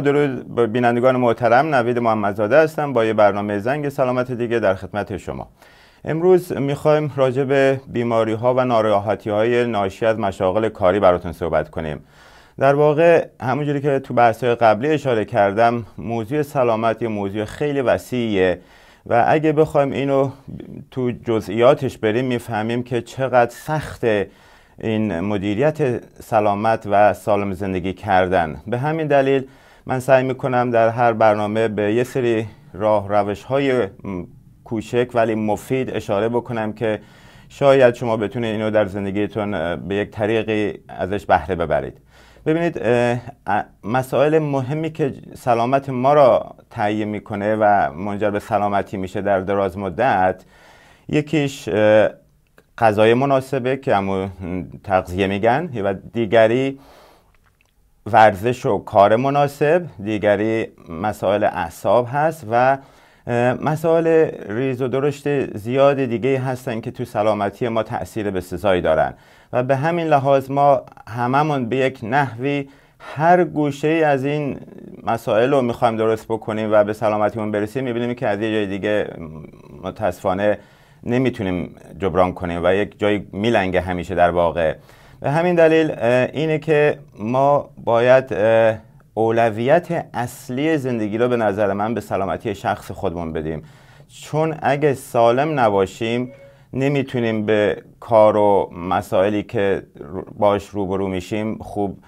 با به بینندگان محترم نوید محمدزاده هستم با یه برنامه زنگ سلامت دیگه در خدمت شما امروز میخوایم راجع به بیماری ها و ناراحتی های ناشی از مشاغل کاری براتون صحبت کنیم در واقع همونجوری که تو بحث قبلی اشاره کردم موضوع سلامت یه موضوع خیلی وسیعه و اگه بخوایم اینو تو جزئیاتش بریم میفهمیم که چقدر سخته این مدیریت سلامت و سالم زندگی کردن به همین دلیل من سعی میکنم در هر برنامه به یه سری راه روش های کوچک ولی مفید اشاره بکنم که شاید شما بتونید اینو در زندگیتون به یک طریقی ازش بهره ببرید ببینید مسائل مهمی که سلامت ما را تعیین میکنه و منجر به سلامتی میشه در دراز مدت یکیش غذای مناسبه که همون تغذیه میگن و دیگری ورزش و کار مناسب دیگری مسائل اعصاب هست و مسائل ریز و درشت زیاد دیگه هستن که تو سلامتی ما تاثیر به سزایی دارن و به همین لحاظ ما هممون به یک نحوی هر گوشه از این مسائل رو میخوایم درست بکنیم و به سلامتیمون برسیم میبینیم که از یه جای دیگه متاسفانه نمیتونیم جبران کنیم و یک جای میلنگه همیشه در واقع به همین دلیل اینه که ما باید اولویت اصلی زندگی رو به نظر من به سلامتی شخص خودمون بدیم چون اگه سالم نباشیم نمیتونیم به کار و مسائلی که باش روبرو میشیم خوب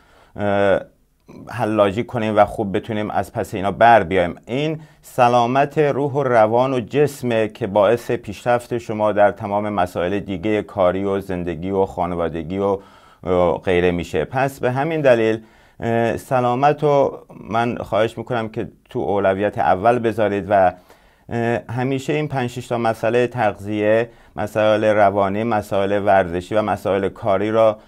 حلاجی کنیم و خوب بتونیم از پس اینا بر بیایم این سلامت روح و روان و جسمه که باعث پیشرفت شما در تمام مسائل دیگه کاری و زندگی و خانوادگی و غیره میشه پس به همین دلیل سلامت رو من خواهش میکنم که تو اولویت اول بذارید و همیشه این 5 تا مسئله تغذیه مسائل روانی مسائل ورزشی و مسائل کاری را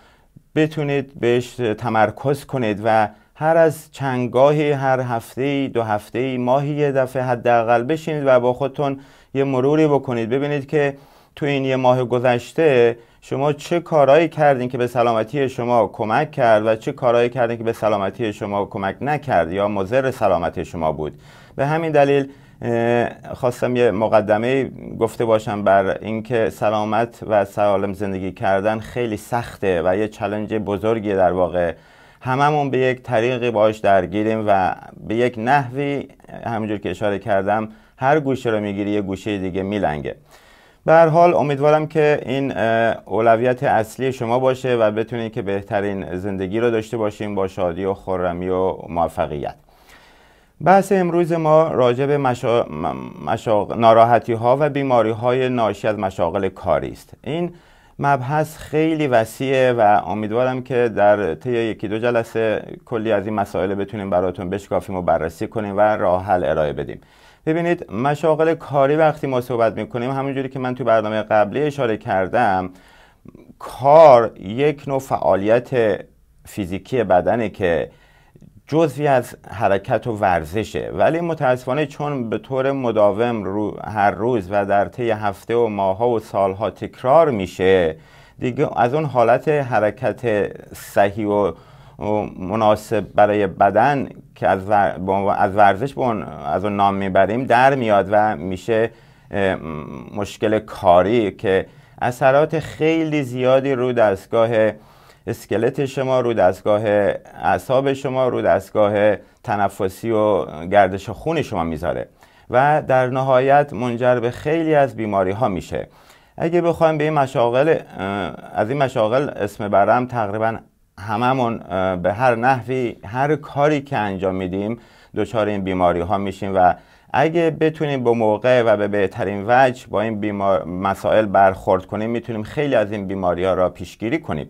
بتونید بهش تمرکز کنید و هر از چندگاهی هر هفته دو هفته ماهی یه دفعه حداقل بشینید و با خودتون یه مروری بکنید ببینید که تو این یه ماه گذشته شما چه کارایی کردین که به سلامتی شما کمک کرد و چه کارایی کردین که به سلامتی شما کمک نکرد یا مضر سلامتی شما بود به همین دلیل خواستم یه مقدمه گفته باشم بر اینکه سلامت و سالم زندگی کردن خیلی سخته و یه چلنج بزرگی در واقع هممون به یک طریقی باش درگیریم و به یک نحوی همونجور که اشاره کردم هر گوشه رو میگیری یه گوشه دیگه میلنگه به هر حال امیدوارم که این اولویت اصلی شما باشه و بتونید که بهترین زندگی رو داشته باشیم با شادی و خورمی و موفقیت بحث امروز ما راجع به مشا... ها و بیماری های ناشی از مشاغل کاری است این مبحث خیلی وسیعه و امیدوارم که در طی یکی دو جلسه کلی از این مسائل بتونیم براتون بشکافیم و بررسی کنیم و راه حل ارائه بدیم ببینید مشاغل کاری وقتی ما صحبت میکنیم همونجوری که من تو برنامه قبلی اشاره کردم کار یک نوع فعالیت فیزیکی بدنه که جزوی از حرکت و ورزشه ولی متاسفانه چون به طور مداوم رو هر روز و در طی هفته و ها و ها تکرار میشه دیگه از اون حالت حرکت صحیح و مناسب برای بدن که از, از ورزش اون از اون نام میبریم در میاد و میشه مشکل کاری که اثرات خیلی زیادی رو دستگاه اسکلت شما رو دستگاه اعصاب شما رو دستگاه تنفسی و گردش خون شما میذاره و در نهایت منجر به خیلی از بیماری ها میشه اگه بخوایم به این مشاغل از این مشاغل اسم برم تقریبا هممون به هر نحوی هر کاری که انجام میدیم دچار این بیماری ها میشیم و اگه بتونیم به موقع و به بهترین وجه با این بیمار مسائل برخورد کنیم میتونیم خیلی از این بیماری ها را پیشگیری کنیم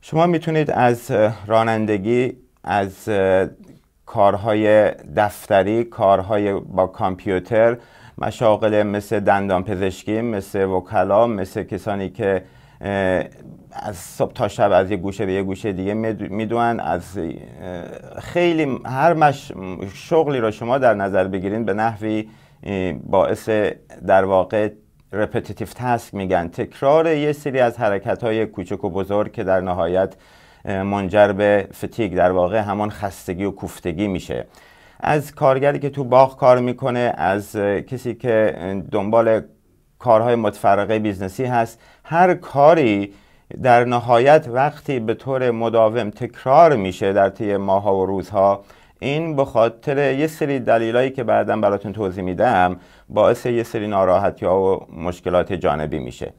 شما میتونید از رانندگی از کارهای دفتری کارهای با کامپیوتر مشاغل مثل دندان پزشکی مثل وکلا مثل کسانی که از صبح تا شب از یه گوشه به یه گوشه دیگه میدونن از خیلی هر مش شغلی رو شما در نظر بگیرین به نحوی باعث در واقع repetitive تسک میگن تکرار یه سری از حرکت های کوچک و بزرگ که در نهایت منجر به فتیگ در واقع همان خستگی و کوفتگی میشه از کارگری که تو باغ کار میکنه از کسی که دنبال کارهای متفرقه بیزنسی هست هر کاری در نهایت وقتی به طور مداوم تکرار میشه در طی ماها و روزها این به خاطر یه سری دلایلی که بعدا براتون توضیح میدم باعث یه سری ناراحتی ها و مشکلات جانبی میشه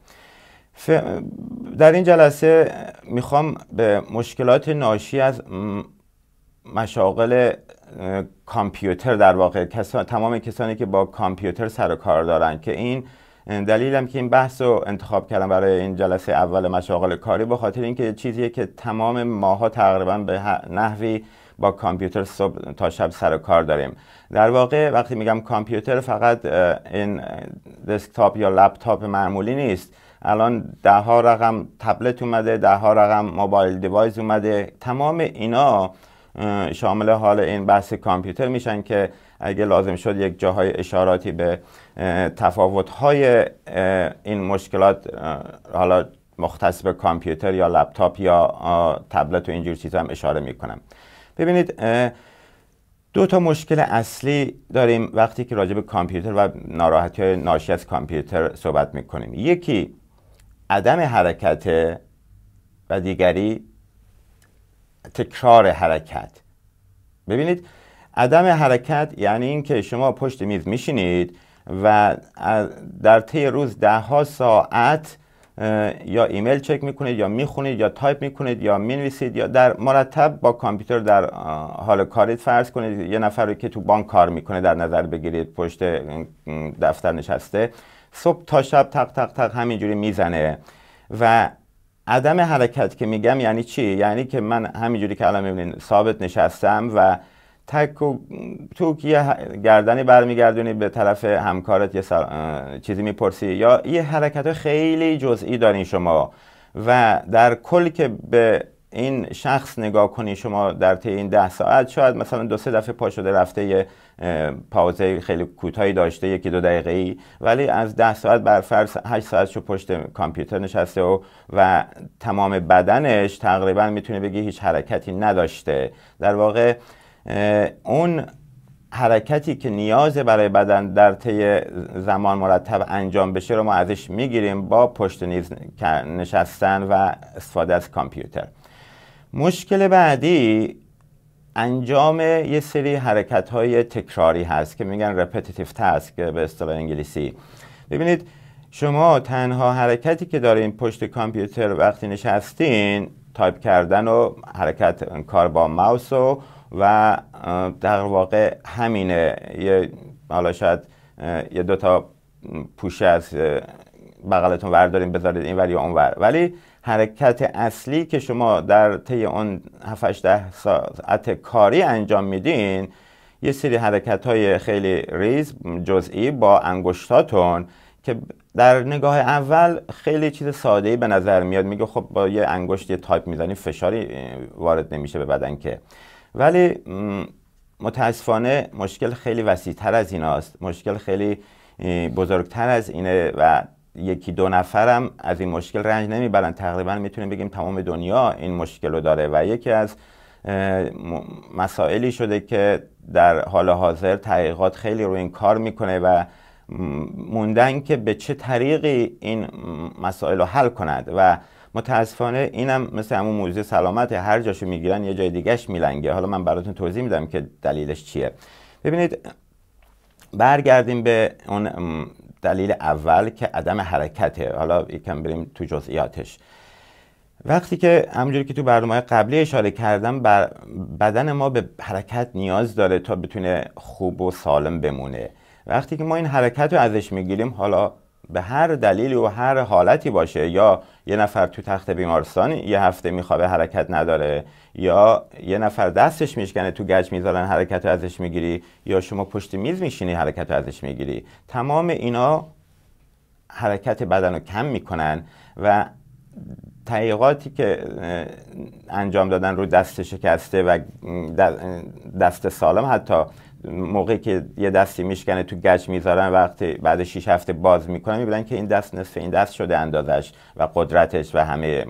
ف... در این جلسه میخوام به مشکلات ناشی از مشاغل کامپیوتر در واقع تمام کسانی که با کامپیوتر سر و کار دارن که این دلیلم که این بحث رو انتخاب کردم برای این جلسه اول مشاغل کاری به خاطر اینکه چیزیه که تمام ماها تقریبا به نحوی با کامپیوتر صبح تا شب سر و کار داریم در واقع وقتی میگم کامپیوتر فقط این دسکتاپ یا لپتاپ معمولی نیست الان ده ها رقم تبلت اومده ده ها رقم موبایل دیوایس اومده تمام اینا شامل حال این بحث کامپیوتر میشن که اگه لازم شد یک جاهای اشاراتی به های این مشکلات حالا مختص به کامپیوتر یا لپتاپ یا تبلت و اینجور چیزا هم اشاره میکنم ببینید دو تا مشکل اصلی داریم وقتی که راجع به کامپیوتر و ناراحتی ناشی از کامپیوتر صحبت میکنیم یکی عدم حرکت و دیگری تکرار حرکت ببینید عدم حرکت یعنی اینکه شما پشت میز میشینید و در طی روز ده ها ساعت یا ایمیل چک میکنید یا میخونید یا تایپ میکنید یا مینویسید یا در مرتب با کامپیوتر در حال کارید فرض کنید یه نفر رو که تو بانک کار میکنه در نظر بگیرید پشت دفتر نشسته صبح تا شب تق تق تق همینجوری میزنه و عدم حرکت که میگم یعنی چی یعنی که من همینجوری که الان میبینید ثابت نشستم و تک و توک یه گردنی برمیگردونی به طرف همکارت یه چیزی میپرسی یا یه حرکت خیلی جزئی دارین شما و در کل که به این شخص نگاه کنی شما در طی این ده ساعت شاید مثلا دو سه دفعه پا شده رفته یه پاوزه خیلی کوتاهی داشته یکی دو دقیقه ای ولی از ده ساعت برفرض هشت ساعت شو پشت کامپیوتر نشسته و و تمام بدنش تقریبا میتونه بگی هیچ حرکتی نداشته در واقع اون حرکتی که نیاز برای بدن در طی زمان مرتب انجام بشه رو ما ازش میگیریم با پشت نیز نشستن و استفاده از کامپیوتر مشکل بعدی انجام یه سری حرکت های تکراری هست که میگن repetitive task به اصطلاح انگلیسی ببینید شما تنها حرکتی که دارین پشت کامپیوتر وقتی نشستین تایپ کردن و حرکت کار با ماوس و و در واقع همینه یه حالا شاید یه دو تا پوشه از بغلتون ورداریم بذارید این ولی یا اون ور ولی حرکت اصلی که شما در طی اون 7 ده ساعت کاری انجام میدین یه سری حرکت های خیلی ریز جزئی با انگشتاتون که در نگاه اول خیلی چیز ساده ای به نظر میاد میگه خب با یه انگشت یه تایپ میزنی فشاری وارد نمیشه به بدن که ولی متاسفانه مشکل خیلی تر از این است مشکل خیلی بزرگتر از اینه و یکی دو نفرم از این مشکل رنج نمیبرن تقریبا میتونیم بگیم تمام دنیا این مشکل رو داره و یکی از مسائلی شده که در حال حاضر تحقیقات خیلی روی این کار میکنه و موندن که به چه طریقی این مسائل رو حل کند و متاسفانه اینم مثل همون موضوع سلامت هر جاشو میگیرن یه جای دیگهش میلنگه حالا من براتون توضیح میدم که دلیلش چیه ببینید برگردیم به اون دلیل اول که عدم حرکته حالا یکم بریم تو جزئیاتش وقتی که همونجوری که تو برنامه قبلی اشاره کردم بر بدن ما به حرکت نیاز داره تا بتونه خوب و سالم بمونه وقتی که ما این حرکت رو ازش میگیریم حالا به هر دلیلی و هر حالتی باشه یا یه نفر تو تخت بیمارستان یه هفته میخوابه حرکت نداره یا یه نفر دستش میشکنه تو گج میذارن حرکت رو ازش میگیری یا شما پشت میز میشینی حرکت رو ازش میگیری تمام اینا حرکت بدن رو کم میکنن و تحقیقاتی که انجام دادن رو دست شکسته و دست سالم حتی موقعی که یه دستی میشکنه تو گچ میذارن وقتی بعد 6 هفته باز میکنن میبینن که این دست نصف این دست شده اندازش و قدرتش و همه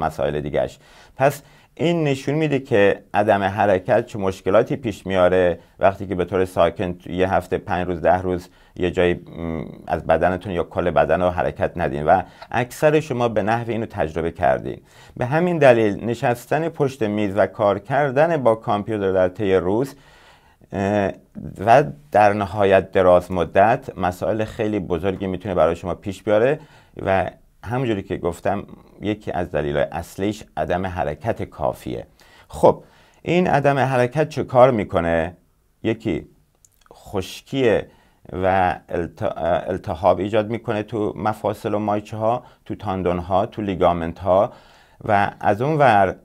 مسائل دیگهش پس این نشون میده که عدم حرکت چه مشکلاتی پیش میاره وقتی که به طور ساکن یه هفته پنج روز ده روز یه جایی از بدنتون یا کل بدن رو حرکت ندین و اکثر شما به نحو اینو تجربه کردین به همین دلیل نشستن پشت میز و کار کردن با کامپیوتر در طی روز و در نهایت دراز مدت مسائل خیلی بزرگی میتونه برای شما پیش بیاره و همونجوری که گفتم یکی از دلایل اصلیش عدم حرکت کافیه خب این عدم حرکت چه کار میکنه؟ یکی خشکی و التهاب ایجاد میکنه تو مفاصل و مایچه ها تو تاندون ها تو لیگامنت ها و از اون ور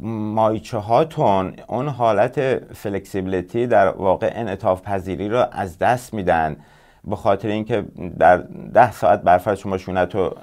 مایچه هاتون اون حالت فلکسیبلیتی در واقع انعطاف پذیری رو از دست میدن به خاطر اینکه در ده ساعت برفرض شما شونت رو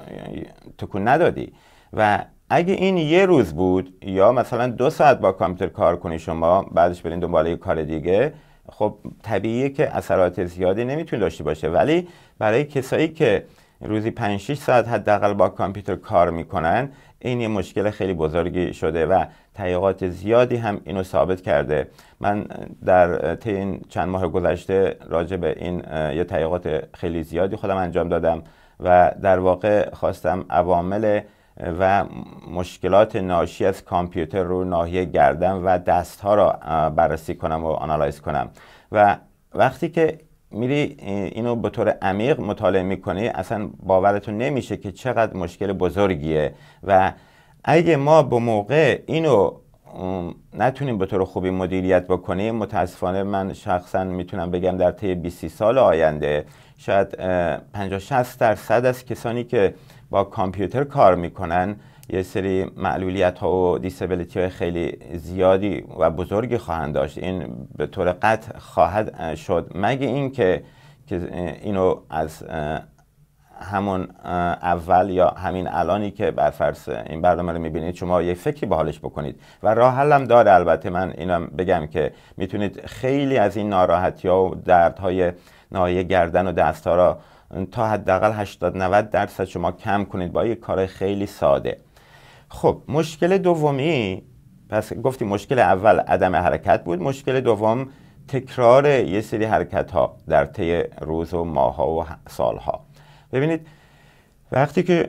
تکون ندادی و اگه این یه روز بود یا مثلا دو ساعت با کامپیوتر کار کنی شما بعدش برین دنبال یه کار دیگه خب طبیعیه که اثرات زیادی نمیتونه داشته باشه ولی برای کسایی که روزی 5 6 ساعت حداقل با کامپیوتر کار میکنن این یه مشکل خیلی بزرگی شده و تحقیقات زیادی هم اینو ثابت کرده من در طی این چند ماه گذشته راجع به این یه تحقیقات خیلی زیادی خودم انجام دادم و در واقع خواستم عوامل و مشکلات ناشی از کامپیوتر رو ناحیه گردن و ها را بررسی کنم و آنالایز کنم و وقتی که میری اینو به طور عمیق مطالعه میکنی اصلا باورتون نمیشه که چقدر مشکل بزرگیه و اگه ما به موقع اینو نتونیم به طور خوبی مدیریت بکنیم متاسفانه من شخصا میتونم بگم در طی 20 سال آینده شاید 50 60 درصد از کسانی که با کامپیوتر کار میکنن یه سری معلولیت ها و دیسابیلیتی های خیلی زیادی و بزرگی خواهند داشت این به طور قطع خواهد شد مگه این که, که اینو از همون اول یا همین الانی که بر فرض این برنامه رو میبینید شما یه فکری به حالش بکنید و راه هم داره البته من اینم بگم که میتونید خیلی از این ناراحتی ها و های ناحیه گردن و دست ها را تا حداقل 80 90 درصد شما کم کنید با یه کار خیلی ساده خب مشکل دومی پس گفتیم مشکل اول عدم حرکت بود مشکل دوم تکرار یه سری حرکت ها در طی روز و ماه ها و سال ها ببینید وقتی که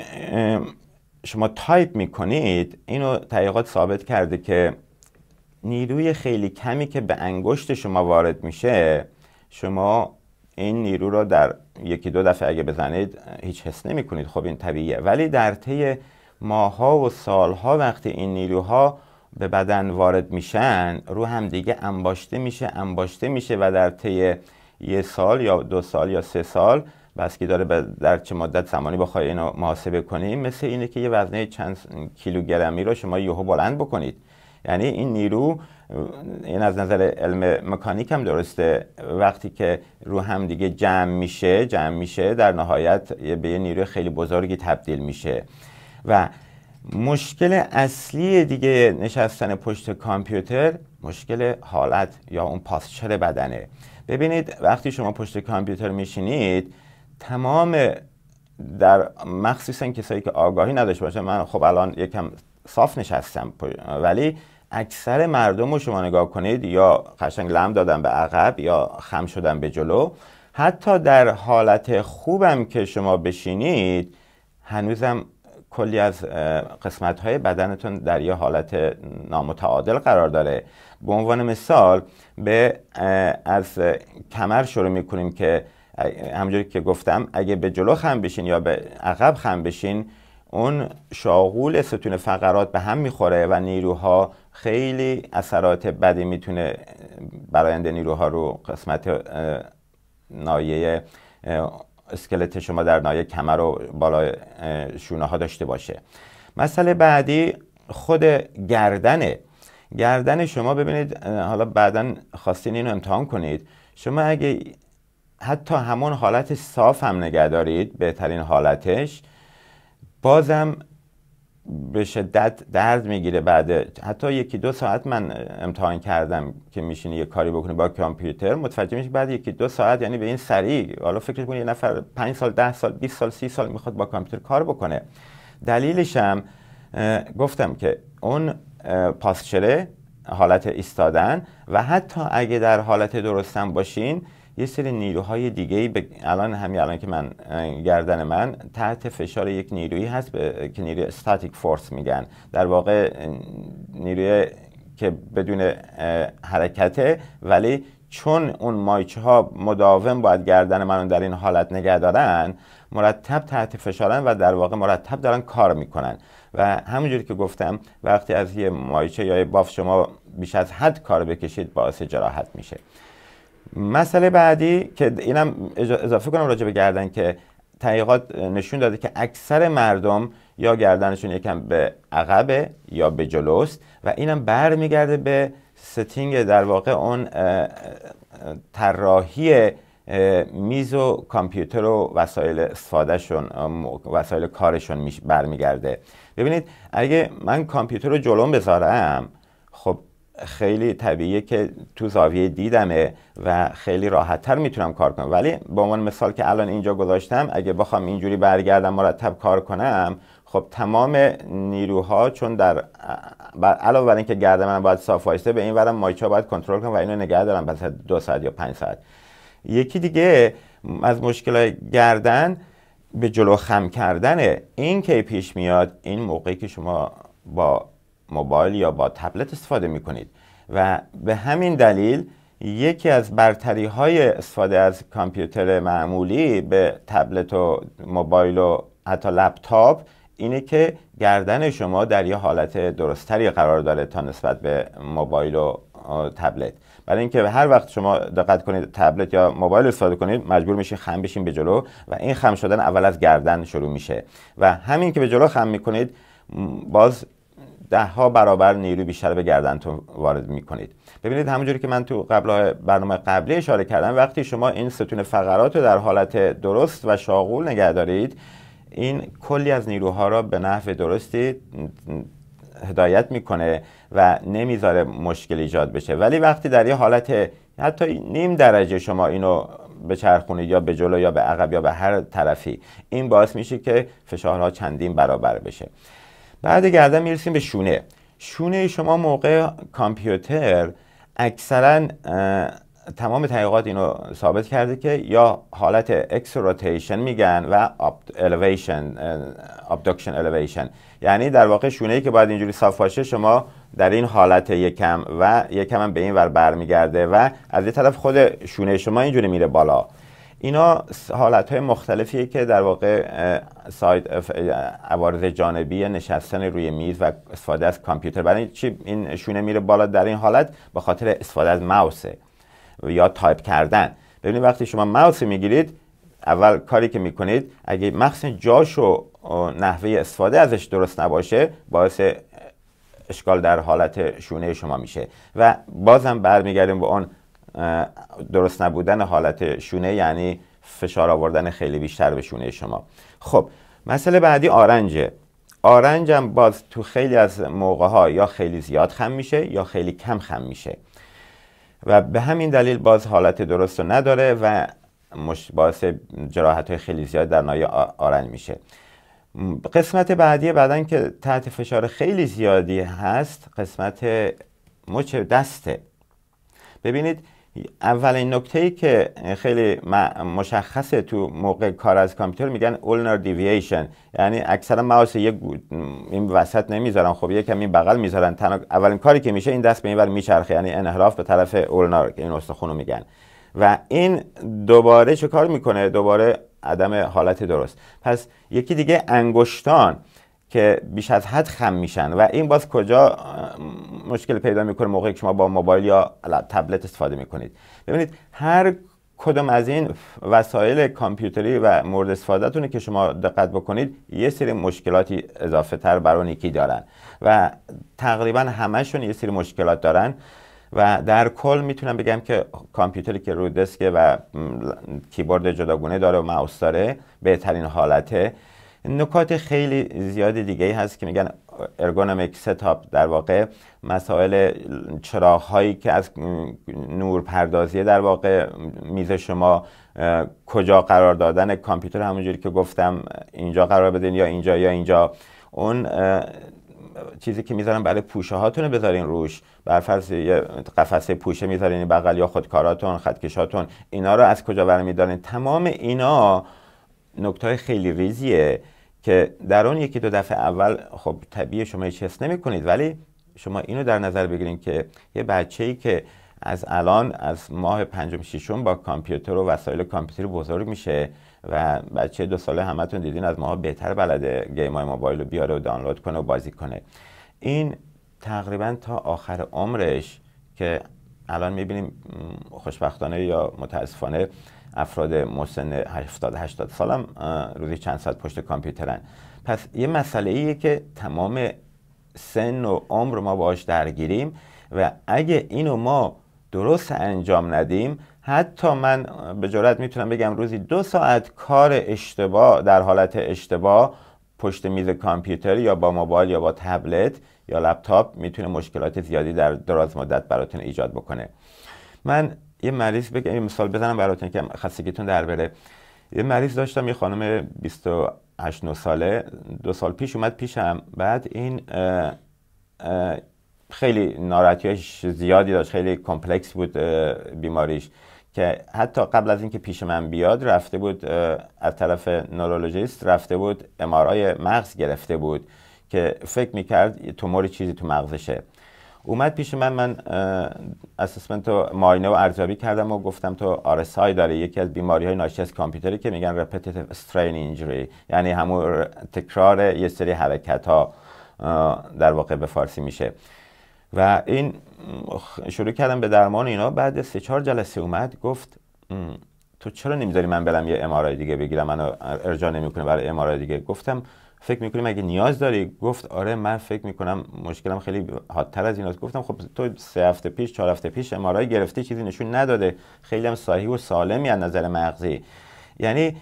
شما تایپ می کنید اینو تحقیقات ثابت کرده که نیروی خیلی کمی که به انگشت شما وارد میشه شما این نیرو را در یکی دو دفعه اگه بزنید هیچ حس نمی کنید خب این طبیعیه ولی در طی ماها و سالها وقتی این نیروها به بدن وارد میشن رو هم دیگه انباشته میشه انباشته میشه و در طی یه سال یا دو سال یا سه سال بس که داره در چه مدت زمانی بخوای اینو محاسبه کنیم مثل اینه که یه وزنه چند کیلوگرمی رو شما یهو بلند بکنید یعنی این نیرو این از نظر علم مکانیک هم درسته وقتی که رو هم دیگه جمع میشه جمع میشه در نهایت به یه نیروی خیلی بزرگی تبدیل میشه و مشکل اصلی دیگه نشستن پشت کامپیوتر مشکل حالت یا اون پاسچر بدنه ببینید وقتی شما پشت کامپیوتر میشینید تمام در مخصوصا کسایی که آگاهی نداشته باشه من خب الان یکم صاف نشستم ولی اکثر مردم رو شما نگاه کنید یا قشنگ لم دادن به عقب یا خم شدن به جلو حتی در حالت خوبم که شما بشینید هنوزم کلی از قسمت های بدنتون در یه حالت نامتعادل قرار داره به عنوان مثال به از کمر شروع میکنیم که همجوری که گفتم اگه به جلو خم بشین یا به عقب خم بشین اون شاغول ستون فقرات به هم میخوره و نیروها خیلی اثرات بدی میتونه براینده نیروها رو قسمت نایه اسکلت شما در نایه کمر و بالا شونه ها داشته باشه مسئله بعدی خود گردنه گردن شما ببینید حالا بعدا خواستین اینو امتحان کنید شما اگه حتی همون حالت صاف هم نگه دارید بهترین حالتش بازم به شدت درد میگیره بعد حتی یکی دو ساعت من امتحان کردم که میشینی یه کاری بکنی با کامپیوتر متوجه میشه بعد یکی دو ساعت یعنی به این سریع حالا فکر کنید یه نفر پنج سال ده سال 20 سال سی سال میخواد با کامپیوتر کار بکنه دلیلش هم گفتم که اون پاسچره حالت ایستادن و حتی اگه در حالت درستم باشین یه سری نیروهای دیگه ب... الان همین الان که من گردن من تحت فشار یک نیرویی هست به... که نیروی استاتیک فورس میگن در واقع نیروی که بدون حرکته ولی چون اون مایچه ها مداوم باید گردن منو در این حالت نگه دارن مرتب تحت فشارن و در واقع مرتب دارن کار میکنن و همونجوری که گفتم وقتی از یه مایچه یا یه باف شما بیش از حد کار بکشید باعث جراحت میشه مسئله بعدی که اینم اضافه کنم راجع به گردن که تحقیقات نشون داده که اکثر مردم یا گردنشون یکم به عقبه یا به جلوست و اینم برمیگرده به ستینگ در واقع اون طراحی میز و کامپیوتر و وسایل استفادهشون وسایل کارشون برمیگرده ببینید اگه من کامپیوتر رو جلوم بذارم خیلی طبیعیه که تو زاویه دیدمه و خیلی تر میتونم کار کنم ولی به عنوان مثال که الان اینجا گذاشتم اگه بخوام اینجوری برگردم مرتب کار کنم خب تمام نیروها چون در بر علاوه بر اینکه گرد من باید صاف وایسته به این ورم مایچا باید کنترل کنم و اینو نگه دارم پس دو ساعت یا پنج ساعت یکی دیگه از مشکل گردن به جلو خم کردن این که پیش میاد این موقعی که شما با موبایل یا با تبلت استفاده می کنید و به همین دلیل یکی از برتری های استفاده از کامپیوتر معمولی به تبلت و موبایل و حتی لپتاپ اینه که گردن شما در یه حالت درستری قرار داره تا نسبت به موبایل و تبلت برای اینکه هر وقت شما دقت کنید تبلت یا موبایل استفاده کنید مجبور میشه خم بشین به جلو و این خم شدن اول از گردن شروع میشه و همین که به جلو خم میکنید باز ده ها برابر نیروی بیشتر به تو وارد میکنید ببینید همونجوری که من تو قبل برنامه قبلی اشاره کردم وقتی شما این ستون فقرات رو در حالت درست و شاغول نگه دارید این کلی از نیروها را به نحو درستی هدایت میکنه و نمیذاره مشکل ایجاد بشه ولی وقتی در یه حالت حتی نیم درجه شما اینو به چرخونید یا به جلو یا به عقب یا به هر طرفی این باعث میشه که فشارها چندین برابر بشه بعد گردن میرسیم به شونه شونه شما موقع کامپیوتر اکثرا تمام تحقیقات اینو ثابت کرده که یا حالت اکس روتیشن میگن و ابدکشن الیویشن یعنی در واقع شونه ای که باید اینجوری صاف باشه شما در این حالت یکم و یکم هم به این ور برمیگرده و از یه طرف خود شونه شما اینجوری میره بالا اینا حالت های مختلفیه که در واقع ساید عوارض جانبی نشستن روی میز و استفاده از کامپیوتر برای چی این شونه میره بالا در این حالت به خاطر استفاده از ماوس یا تایپ کردن ببینید وقتی شما ماوس میگیرید اول کاری که میکنید اگه مخصوصا جاش و نحوه استفاده ازش درست نباشه باعث اشکال در حالت شونه شما میشه و بازم برمیگردیم به اون درست نبودن حالت شونه یعنی فشار آوردن خیلی بیشتر به شونه شما خب مسئله بعدی آرنجه آرنج هم باز تو خیلی از موقع ها یا خیلی زیاد خم میشه یا خیلی کم خم میشه و به همین دلیل باز حالت درست رو نداره و باعث جراحت های خیلی زیاد در نایه آرنج میشه قسمت بعدی بعدن که تحت فشار خیلی زیادی هست قسمت مچ دسته ببینید اولین نکته ای که خیلی مشخصه تو موقع کار از کامپیوتر میگن اولنر دیوییشن یعنی اکثرا ماوس یک این وسط نمیذارن خب یکم این بغل میذارن اولین کاری که میشه این دست به این میچرخه یعنی انحراف به طرف اولنر که این رو میگن و این دوباره چه کار میکنه دوباره عدم حالت درست پس یکی دیگه انگشتان که بیش از حد خم میشن و این باز کجا مشکل پیدا میکنه موقعی که شما با موبایل یا تبلت استفاده میکنید ببینید هر کدوم از این وسایل کامپیوتری و مورد تونه که شما دقت بکنید یه سری مشکلاتی اضافه تر برای اون یکی دارن و تقریبا همشون یه سری مشکلات دارن و در کل میتونم بگم که کامپیوتری که روی دسکه و کیبورد جداگونه داره و ماوس داره بهترین حالته نکات خیلی زیاد دیگه هست که میگن ارگونومیک ستاپ در واقع مسائل چراغ هایی که از نور پردازی در واقع میز شما کجا قرار دادن کامپیوتر همونجوری که گفتم اینجا قرار بدین یا اینجا یا اینجا اون چیزی که میذارن برای پوشه هاتون بذارین روش برفرض یه قفسه پوشه میذارین بغل یا خودکاراتون خطکشاتون اینا رو از کجا برمیدارین تمام اینا نکته خیلی ریزیه که در اون یکی دو دفعه اول خب طبیعی شما هیچ حس نمی کنید ولی شما اینو در نظر بگیرید که یه بچه ای که از الان از ماه پنجم ششم با کامپیوتر و وسایل کامپیوتری بزرگ میشه و بچه دو ساله همتون دیدین از ماها بهتر بلده گیم های موبایل رو بیاره و دانلود کنه و بازی کنه این تقریبا تا آخر عمرش که الان میبینیم خوشبختانه یا متاسفانه افراد مسن 70 80 سالم روزی چند ساعت پشت کامپیوترن پس یه مسئله ایه که تمام سن و عمر ما باهاش درگیریم و اگه اینو ما درست انجام ندیم حتی من به جرات میتونم بگم روزی دو ساعت کار اشتباه در حالت اشتباه پشت میز کامپیوتر یا با موبایل یا با تبلت یا لپتاپ میتونه مشکلات زیادی در دراز مدت براتون ایجاد بکنه من یه مریض بگم مثال بزنم براتون که خستگیتون در بره یه مریض داشتم یه خانم 28 ساله دو سال پیش اومد پیشم بعد این خیلی ناراحتیش زیادی داشت خیلی کمپلکس بود بیماریش که حتی قبل از اینکه پیش من بیاد رفته بود از طرف نورولوژیست رفته بود امارای مغز گرفته بود که فکر میکرد تومور چیزی تو مغزشه اومد پیش من من اسسمنت و ماینه و ارزیابی کردم و گفتم تو آرسای داره یکی از بیماری های ناشی از کامپیوتری که میگن رپتیتیو استرین اینجری یعنی همون تکرار یه سری حرکت ها در واقع به فارسی میشه و این شروع کردم به درمان اینا بعد سه چهار جلسه اومد گفت تو چرا نمیذاری من برم یه امارای دیگه بگیرم منو ارجاع نمیکنه برای امارای دیگه گفتم فکر میکنیم اگه نیاز داری گفت آره من فکر میکنم مشکلم خیلی حادتر از این گفتم خب تو سه هفته پیش چهار هفته پیش امارای گرفتی چیزی نشون نداده خیلی هم صحیح و سالمی از نظر مغزی یعنی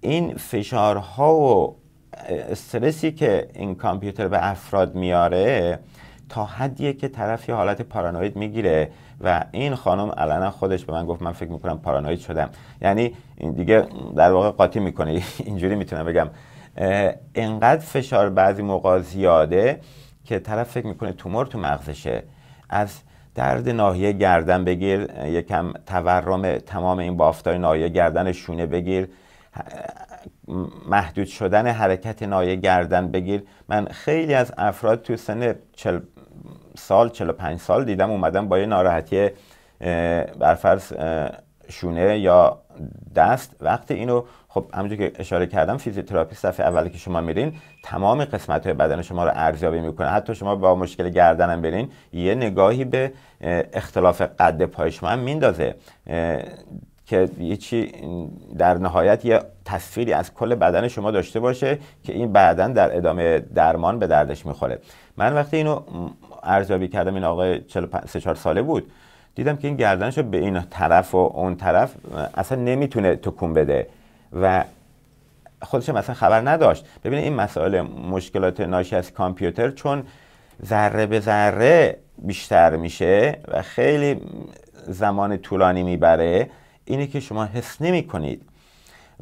این فشارها و استرسی که این کامپیوتر به افراد میاره تا حدیه که طرفی یه حالت پارانوید میگیره و این خانم الان خودش به من گفت من فکر میکنم پارانوید شدم یعنی این دیگه در واقع قاطی میکنه اینجوری میتونم بگم انقدر فشار بعضی موقع زیاده که طرف فکر میکنه تومور تو مغزشه از درد ناحیه گردن بگیر یکم تورم تمام این بافتای ناحیه گردن شونه بگیر محدود شدن حرکت ناحیه گردن بگیر من خیلی از افراد تو سن 40 سال 45 سال دیدم اومدن با یه ناراحتی برفرض شونه یا دست وقتی اینو خب همونجور که اشاره کردم فیزیوتراپی صفحه اولی که شما میرین تمام قسمت های بدن شما رو ارزیابی میکنه حتی شما با مشکل گردنم برین یه نگاهی به اختلاف قد پای شما هم میندازه که یه چی در نهایت یه تصویری از کل بدن شما داشته باشه که این بعدا در ادامه درمان به دردش میخوره من وقتی اینو ارزیابی کردم این آقای چهار ساله بود دیدم که این گردنش به این طرف و اون طرف اصلا نمیتونه تکون بده و خودش مثلا خبر نداشت ببینید این مسائل مشکلات ناشی از کامپیوتر چون ذره به ذره بیشتر میشه و خیلی زمان طولانی میبره اینه که شما حس نمی کنید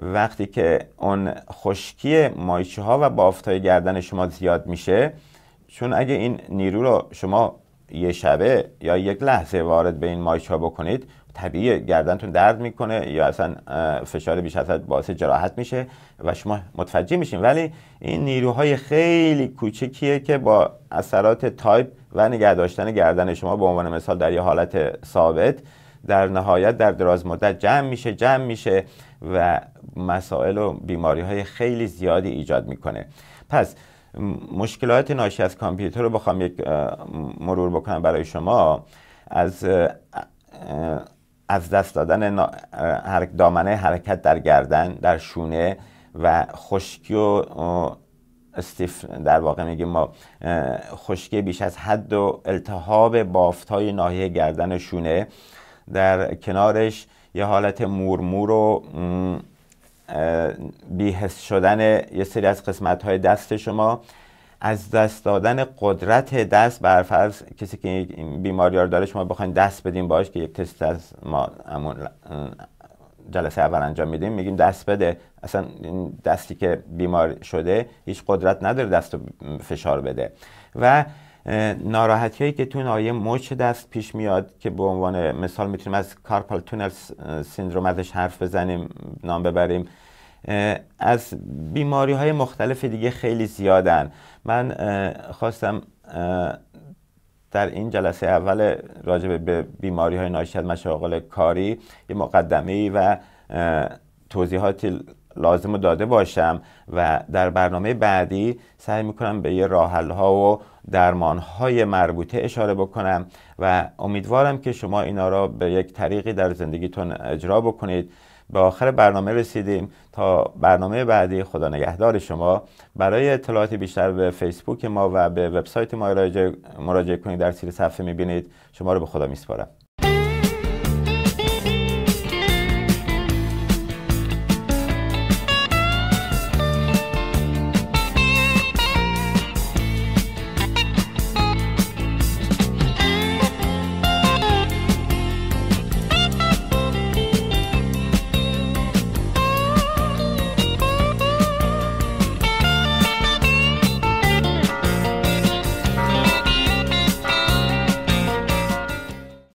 وقتی که اون خشکی مایچه ها و بافتای گردن شما زیاد میشه چون اگه این نیرو رو شما یه شبه یا یک لحظه وارد به این مایچه ها بکنید طبیعی گردنتون درد میکنه یا اصلا فشار بیش از حد باعث جراحت میشه و شما متوجه میشین ولی این نیروهای خیلی کوچکیه که با اثرات تایپ و نگه داشتن گردن شما به عنوان مثال در یه حالت ثابت در نهایت در دراز مدت جمع میشه جمع میشه و مسائل و بیماری های خیلی زیادی ایجاد میکنه پس مشکلات ناشی از کامپیوتر رو بخوام یک مرور بکنم برای شما از از دست دادن دامنه حرکت در گردن در شونه و خشکی و استیف در واقع میگیم ما خشکی بیش از حد و التهاب بافت های ناحیه گردن شونه در کنارش یه حالت مورمور و بیهست شدن یه سری از قسمت های دست شما از دست دادن قدرت دست بر فرض کسی که رو داره شما بخوایم دست بدیم باش که یک تست از ما جلسه اول انجام میدیم میگیم دست بده اصلا این دستی که بیمار شده هیچ قدرت نداره دست رو فشار بده و ناراحتی هایی که تو نایه مچ دست پیش میاد که به عنوان مثال میتونیم از کارپال تونل سیندروم ازش حرف بزنیم نام ببریم از بیماری های مختلف دیگه خیلی زیادن من خواستم در این جلسه اول راجع به بیماری های ناشی از مشاغل کاری یه مقدمه و توضیحاتی لازم داده باشم و در برنامه بعدی سعی میکنم به یه راحل ها و درمان های مربوطه اشاره بکنم و امیدوارم که شما اینا را به یک طریقی در زندگیتون اجرا بکنید به آخر برنامه رسیدیم تا برنامه بعدی خدا نگهدار شما برای اطلاعات بیشتر به فیسبوک ما و به وبسایت ما مراجعه کنید در سیر صفحه میبینید شما رو به خدا میسپارم